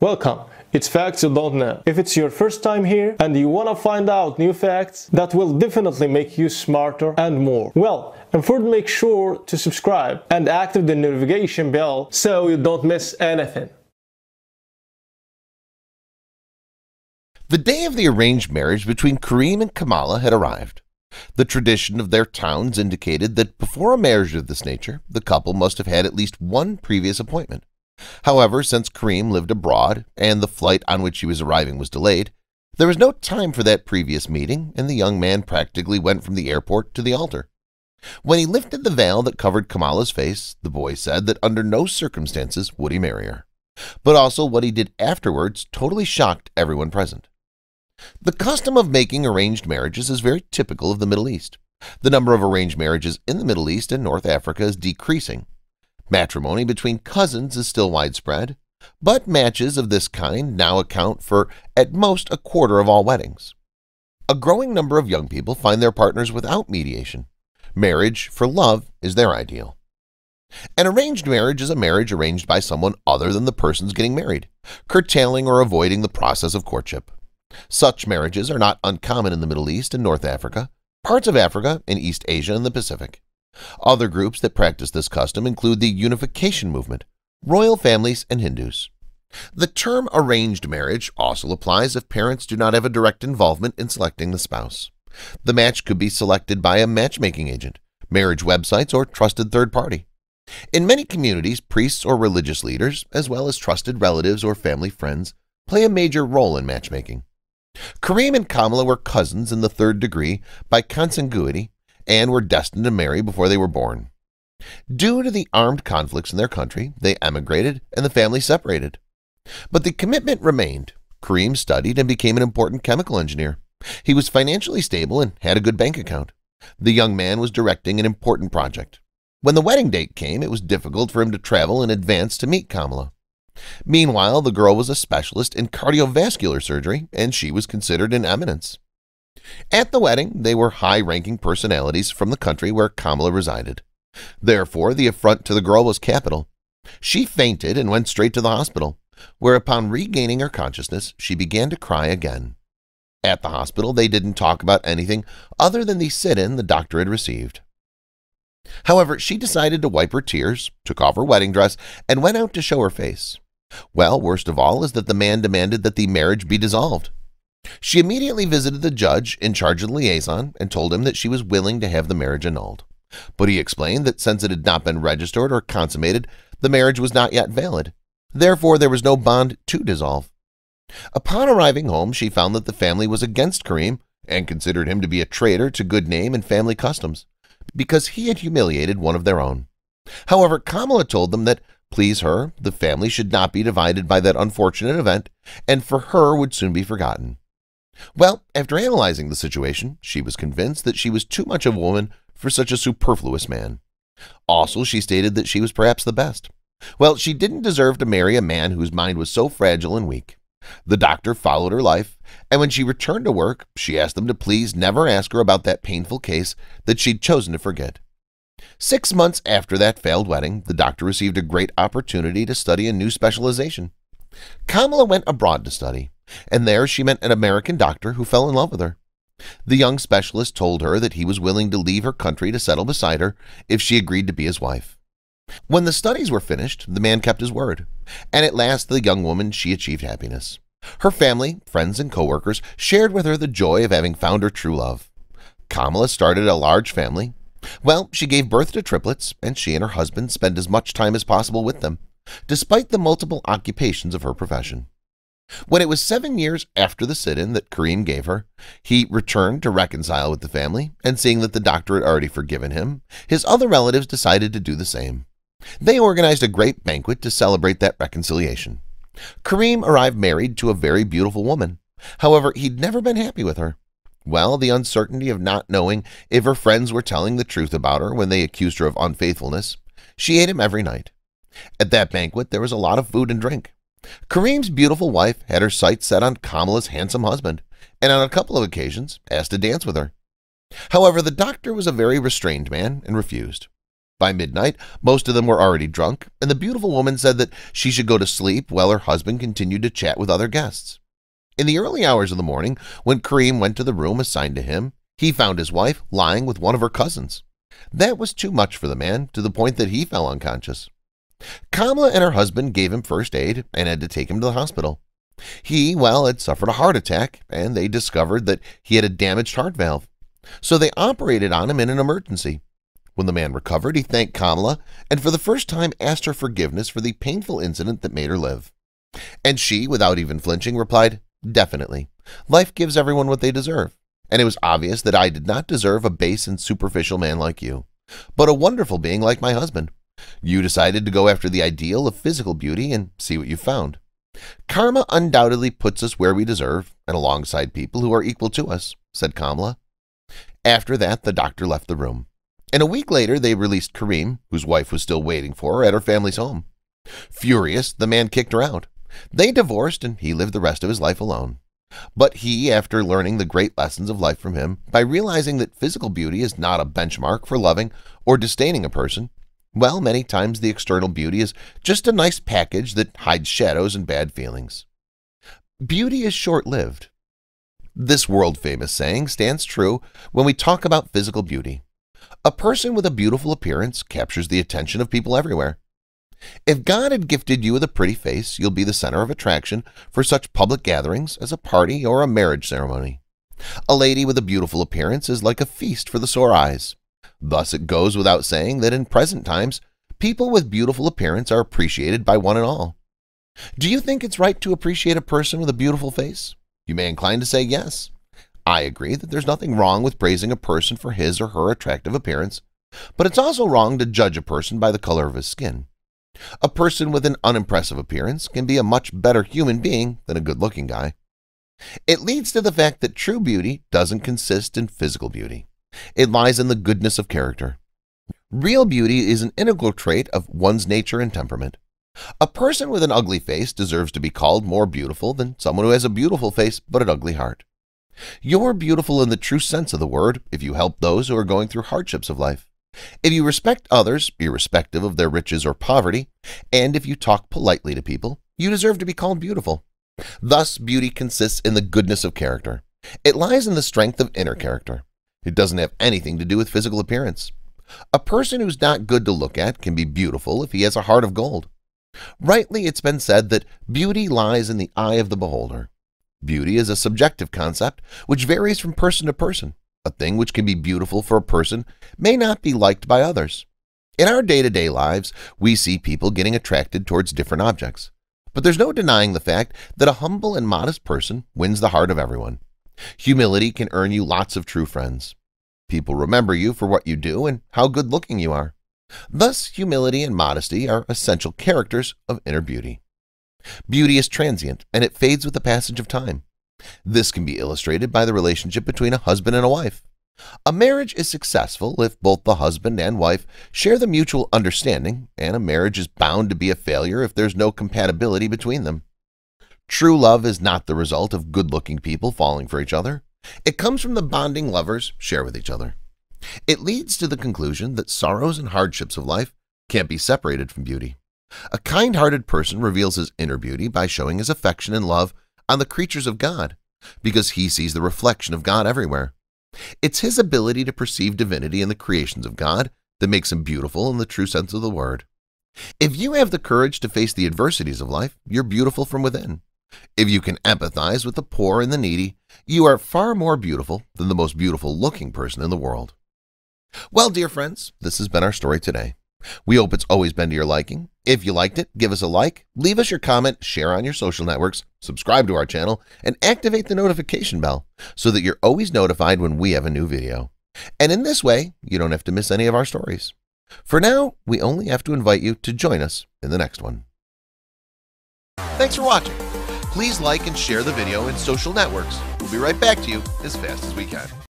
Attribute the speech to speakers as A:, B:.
A: Welcome! It's facts you don't know. If it's your first time here and you wanna find out new facts that will definitely make you smarter and more. Well, and first make sure to subscribe and active the notification bell so you don't miss anything. The day of the arranged marriage between Kareem and Kamala had arrived. The tradition of their towns indicated that before a marriage of this nature, the couple must have had at least one previous appointment. However, since Kareem lived abroad and the flight on which he was arriving was delayed, there was no time for that previous meeting, and the young man practically went from the airport to the altar. When he lifted the veil that covered Kamala's face, the boy said that under no circumstances would he marry her. But also what he did afterwards totally shocked everyone present. The custom of making arranged marriages is very typical of the Middle East. The number of arranged marriages in the Middle East and North Africa is decreasing, Matrimony between cousins is still widespread, but matches of this kind now account for at most a quarter of all weddings. A growing number of young people find their partners without mediation. Marriage for love is their ideal. An arranged marriage is a marriage arranged by someone other than the person's getting married, curtailing or avoiding the process of courtship. Such marriages are not uncommon in the Middle East and North Africa, parts of Africa and East Asia and the Pacific. Other groups that practice this custom include the unification movement, royal families, and Hindus. The term arranged marriage also applies if parents do not have a direct involvement in selecting the spouse. The match could be selected by a matchmaking agent, marriage websites, or trusted third party. In many communities, priests or religious leaders, as well as trusted relatives or family friends, play a major role in matchmaking. Kareem and Kamala were cousins in the third degree by consanguinity and were destined to marry before they were born. Due to the armed conflicts in their country, they emigrated and the family separated. But the commitment remained. Kareem studied and became an important chemical engineer. He was financially stable and had a good bank account. The young man was directing an important project. When the wedding date came, it was difficult for him to travel in advance to meet Kamala. Meanwhile, the girl was a specialist in cardiovascular surgery, and she was considered an eminence. At the wedding, they were high-ranking personalities from the country where Kamala resided. Therefore, the affront to the girl was capital. She fainted and went straight to the hospital, whereupon regaining her consciousness, she began to cry again. At the hospital, they didn't talk about anything other than the sit-in the doctor had received. However, she decided to wipe her tears, took off her wedding dress, and went out to show her face. Well, worst of all is that the man demanded that the marriage be dissolved. She immediately visited the judge in charge of the liaison and told him that she was willing to have the marriage annulled. But he explained that since it had not been registered or consummated, the marriage was not yet valid. Therefore, there was no bond to dissolve. Upon arriving home, she found that the family was against Kareem and considered him to be a traitor to good name and family customs because he had humiliated one of their own. However, Kamala told them that, please her, the family should not be divided by that unfortunate event and for her would soon be forgotten. Well, after analyzing the situation, she was convinced that she was too much of a woman for such a superfluous man. Also, she stated that she was perhaps the best. Well, she didn't deserve to marry a man whose mind was so fragile and weak. The doctor followed her life, and when she returned to work, she asked them to please never ask her about that painful case that she'd chosen to forget. Six months after that failed wedding, the doctor received a great opportunity to study a new specialization. Kamala went abroad to study and there she met an American doctor who fell in love with her. The young specialist told her that he was willing to leave her country to settle beside her if she agreed to be his wife. When the studies were finished, the man kept his word, and at last the young woman she achieved happiness. Her family, friends, and coworkers shared with her the joy of having found her true love. Kamala started a large family. Well, she gave birth to triplets, and she and her husband spent as much time as possible with them, despite the multiple occupations of her profession. When it was seven years after the sit-in that Kareem gave her, he returned to reconcile with the family, and seeing that the doctor had already forgiven him, his other relatives decided to do the same. They organized a great banquet to celebrate that reconciliation. Kareem arrived married to a very beautiful woman. However, he'd never been happy with her. Well, the uncertainty of not knowing if her friends were telling the truth about her when they accused her of unfaithfulness, she ate him every night. At that banquet, there was a lot of food and drink. Kareem's beautiful wife had her sights set on Kamala's handsome husband and on a couple of occasions asked to dance with her. However, the doctor was a very restrained man and refused. By midnight, most of them were already drunk, and the beautiful woman said that she should go to sleep while her husband continued to chat with other guests. In the early hours of the morning, when Kareem went to the room assigned to him, he found his wife lying with one of her cousins. That was too much for the man, to the point that he fell unconscious. Kamala and her husband gave him first aid and had to take him to the hospital. He, well, had suffered a heart attack, and they discovered that he had a damaged heart valve. So they operated on him in an emergency. When the man recovered, he thanked Kamala and for the first time asked her forgiveness for the painful incident that made her live. And she, without even flinching, replied, Definitely. Life gives everyone what they deserve. And it was obvious that I did not deserve a base and superficial man like you, but a wonderful being like my husband. You decided to go after the ideal of physical beauty and see what you found. Karma undoubtedly puts us where we deserve and alongside people who are equal to us, said Kamala. After that, the doctor left the room. And a week later, they released Kareem, whose wife was still waiting for her at her family's home. Furious, the man kicked her out. They divorced, and he lived the rest of his life alone. But he, after learning the great lessons of life from him, by realizing that physical beauty is not a benchmark for loving or disdaining a person, well, many times the external beauty is just a nice package that hides shadows and bad feelings. Beauty is short-lived. This world-famous saying stands true when we talk about physical beauty. A person with a beautiful appearance captures the attention of people everywhere. If God had gifted you with a pretty face, you'll be the center of attraction for such public gatherings as a party or a marriage ceremony. A lady with a beautiful appearance is like a feast for the sore eyes. Thus it goes without saying that in present times, people with beautiful appearance are appreciated by one and all. Do you think it's right to appreciate a person with a beautiful face? You may incline to say yes. I agree that there's nothing wrong with praising a person for his or her attractive appearance, but it's also wrong to judge a person by the color of his skin. A person with an unimpressive appearance can be a much better human being than a good-looking guy. It leads to the fact that true beauty doesn't consist in physical beauty. It lies in the goodness of character. Real beauty is an integral trait of one's nature and temperament. A person with an ugly face deserves to be called more beautiful than someone who has a beautiful face but an ugly heart. You're beautiful in the true sense of the word if you help those who are going through hardships of life, if you respect others, irrespective of their riches or poverty, and if you talk politely to people, you deserve to be called beautiful. Thus, beauty consists in the goodness of character. It lies in the strength of inner character. It doesn't have anything to do with physical appearance. A person who's not good to look at can be beautiful if he has a heart of gold. Rightly, it's been said that beauty lies in the eye of the beholder. Beauty is a subjective concept which varies from person to person. A thing which can be beautiful for a person may not be liked by others. In our day-to-day -day lives, we see people getting attracted towards different objects. But there's no denying the fact that a humble and modest person wins the heart of everyone. Humility can earn you lots of true friends. People remember you for what you do and how good-looking you are. Thus, humility and modesty are essential characters of inner beauty. Beauty is transient, and it fades with the passage of time. This can be illustrated by the relationship between a husband and a wife. A marriage is successful if both the husband and wife share the mutual understanding, and a marriage is bound to be a failure if there's no compatibility between them. True love is not the result of good-looking people falling for each other. It comes from the bonding lovers share with each other. It leads to the conclusion that sorrows and hardships of life can't be separated from beauty. A kind-hearted person reveals his inner beauty by showing his affection and love on the creatures of God, because he sees the reflection of God everywhere. It's his ability to perceive divinity in the creations of God that makes him beautiful in the true sense of the word. If you have the courage to face the adversities of life, you're beautiful from within. If you can empathize with the poor and the needy, you are far more beautiful than the most beautiful-looking person in the world. Well, dear friends, this has been our story today. We hope it's always been to your liking. If you liked it, give us a like, leave us your comment, share on your social networks, subscribe to our channel, and activate the notification bell so that you're always notified when we have a new video. And in this way, you don't have to miss any of our stories. For now, we only have to invite you to join us in the next one. Thanks for watching please like and share the video in social networks. We'll be right back to you as fast as we can.